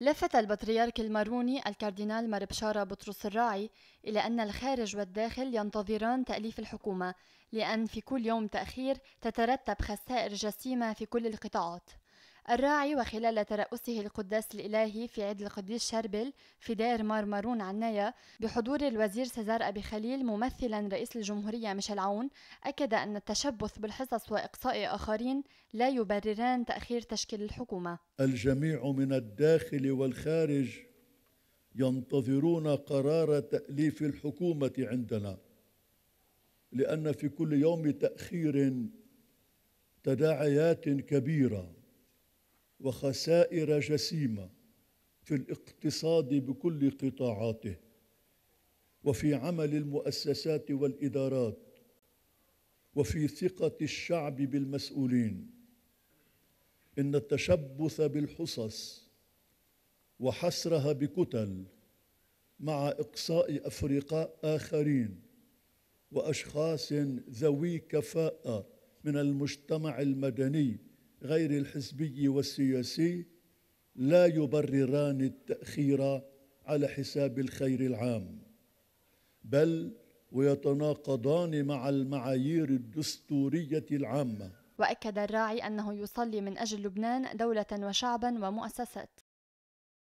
لفت البطريرك الماروني الكاردينال ماربشارا بطرس الراعي إلى أن الخارج والداخل ينتظران تأليف الحكومة لأن في كل يوم تأخير تترتب خسائر جسيمة في كل القطاعات الراعي وخلال ترأسه القداس الإلهي في عيد القديس شربل في دير مارمارون عناية بحضور الوزير سزار أبي خليل ممثلا رئيس الجمهورية ميشيل عون أكد أن التشبث بالحصص وإقصاء آخرين لا يبرران تأخير تشكيل الحكومة الجميع من الداخل والخارج ينتظرون قرار تأليف الحكومة عندنا لأن في كل يوم تأخير تداعيات كبيره وخسائر جسيمه في الاقتصاد بكل قطاعاته وفي عمل المؤسسات والادارات وفي ثقه الشعب بالمسؤولين ان التشبث بالحصص وحسرها بكتل مع اقصاء افرقاء اخرين واشخاص ذوي كفاءه من المجتمع المدني غير الحزبي والسياسي لا يبرران التاخير على حساب الخير العام بل ويتناقضان مع المعايير الدستوريه العامه واكد الراعي انه يصلي من اجل لبنان دوله وشعبا ومؤسسات